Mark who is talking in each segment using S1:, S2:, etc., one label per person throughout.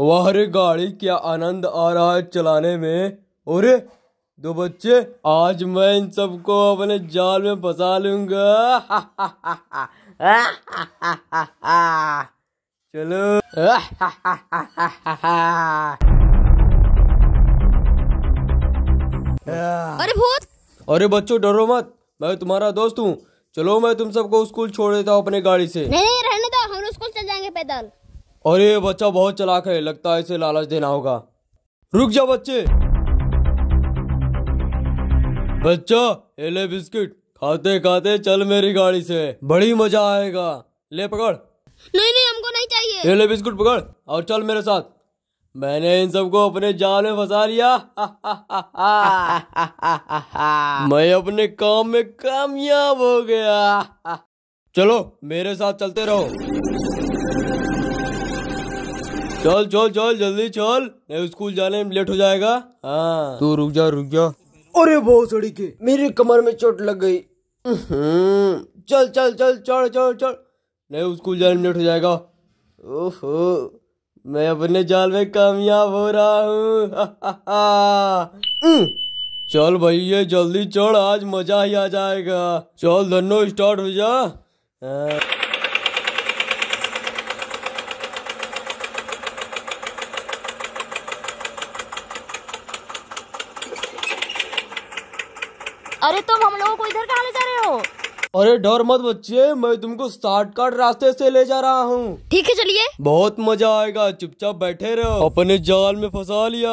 S1: वाह रे गाड़ी क्या आनंद आ रहा है चलाने में और दो बच्चे आज मैं इन सबको अपने जाल में फंसा लूंगा चलो अरे भूत अरे बच्चों डरो मत मैं तुम्हारा दोस्त हूँ चलो मैं तुम सबको स्कूल छोड़ देता हूँ अपने गाड़ी से नहीं नहीं रहने दो हम स्कूल चल जाएंगे पैदल और ये बच्चा बहुत चलाक है लगता है इसे लालच देना होगा रुक जा बच्चे बच्चा ये ले बिस्किट खाते खाते चल मेरी गाड़ी से बड़ी मजा आएगा ले पकड़ नहीं नहीं हमको नहीं चाहिए ये ले बिस्कुट पकड़ और चल मेरे साथ मैंने इन सबको अपने जाल में फंसा लिया मैं अपने काम में कामयाब हो गया चलो मेरे साथ चलते रहो चल चल चल जल्दी चल नहीं स्कूल जाने में लेट हो जाएगा हाँ तू रुक जा रुक जा अरे बहुत सड़ी के मेरे कमर में चोट लग गई हम्म। चल चल चल चल चल चल नहीं स्कूल जाने में लेट हो जाएगा ओहो मैं अपने जाल में कामयाब हो रहा हूँ हम्म। चल भैया जल्दी चल आज मजा ही आ जाएगा चल धनो स्टार्ट हो जा हाँ। अरे तुम हम लोगों को इधर कहाँ ले जा रहे हो अरे डर मत बच्चे मैं तुमको शॉर्टकट रास्ते से ले जा रहा हूँ ठीक है चलिए बहुत मजा आएगा चुपचाप बैठे रहो अपने जाल में फंसा लिया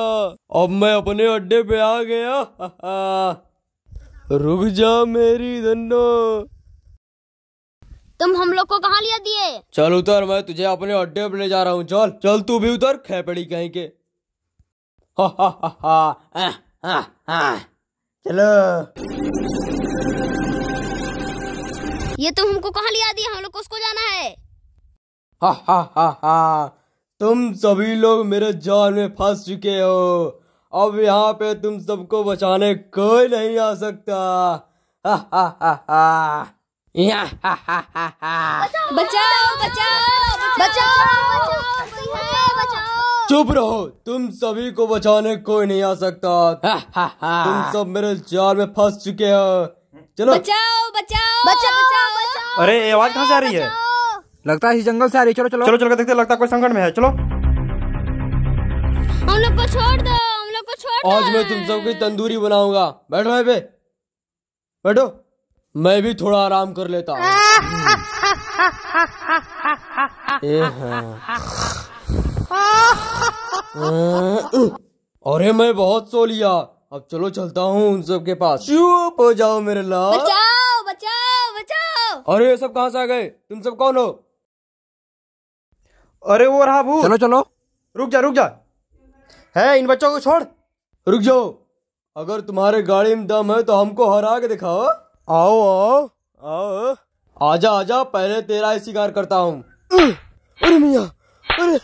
S1: अब मैं अपने अड्डे पे आ गया रुक जा मेरी धन्नो तुम हम लोग को कहा लिया दिए चल उतर मैं तुझे अपने अड्डे पे ले जा रहा हूँ चल चल तू भी उतर खेपड़ी कहीं के हा हा हा हा चलो ये तुम तो हमको कहाँ लिया दिया हम लोग को उसको जाना है हा हा हा हा तुम सभी लोग मेरे जाल में फंस चुके हो अब यहाँ पे तुम सबको बचाने कोई नहीं आ सकता बचाओ बचाओ बचाओ चुप रहो तुम सभी को बचाने कोई नहीं आ सकता तुम सब मेरे जाल में फंस चुके हो चलो बचाओ बचाओ बचाओ बचाओ अरे ये आवाज कहाँ से आ रही है लगता है इस जंगल से आ रही है चलो चलो चलो चलो देखते लगता है कोई संकट में है चलो हम लोग को छोड़ दो हम लोग को छोड़ दो आज मैं तुम सबकी तंदूरी बनाऊंगा बैठो भाई पे बैठो मैं भी थोड़ा आराम कर लेता हूँ अरे मैं बहुत सो लिया अब चलो चलता हूँ उन सब के पास चुप हो जाओ मेरे लाल बचाओ बचाओ बचाओ अरे ये सब कहाँ से आ गए तुम सब कौन हो अरे वो रहा भू चलो चलो रुक जा रुक जा है इन बच्चों को छोड़ रुक जाओ अगर तुम्हारे गाड़ी में दम है तो हमको हरा के दिखाओ आओ आओ आओ आजा आजा पहले तेरा ही शिकार करता हूँ अरे मिया अरे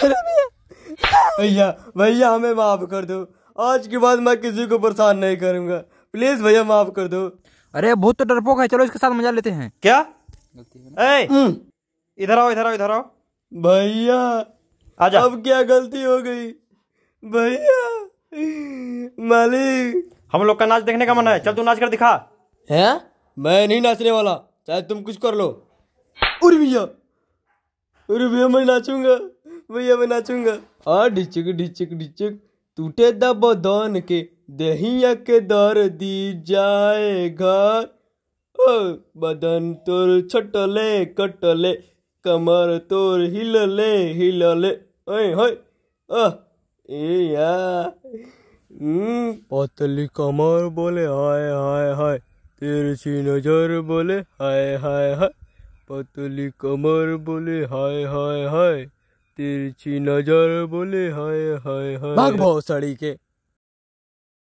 S1: अरे मिया भैया भैया हमें माफ कर दो आज के बाद मैं किसी को परेशान नहीं करूंगा प्लीज भैया माफ कर दो अरे बहुत तो डरपोक है चलो इसके साथ मजा लेते हैं क्या हम्म। इधर आओ इधर आओ इधर आओ भैया आजा अब क्या गलती हो गई भैया मालिक हम लोग का नाच देखने का मन है चल तू नाच कर दिखा है मैं नहीं नाचने वाला चाहे तुम कुछ कर लो उर भैया उर भैया मैं नाचूंगा भैया मैं नाचूंगा हाँ डिचक डिचक डिचक टूटे दब दान के दहिया के दर दी जाए घर ओ बदन तोर छटले कटले कमर तोर हिलले हिलले ओए होए आह ए या हम्म, पतली कमर बोले हाय हाय हाय तिरछी नजर बोले हाय हाय हाय पतली कमर बोले हाय हाय हाय तिरछी नजर बोले हाय हाय हाय भाग भाव सड़ी के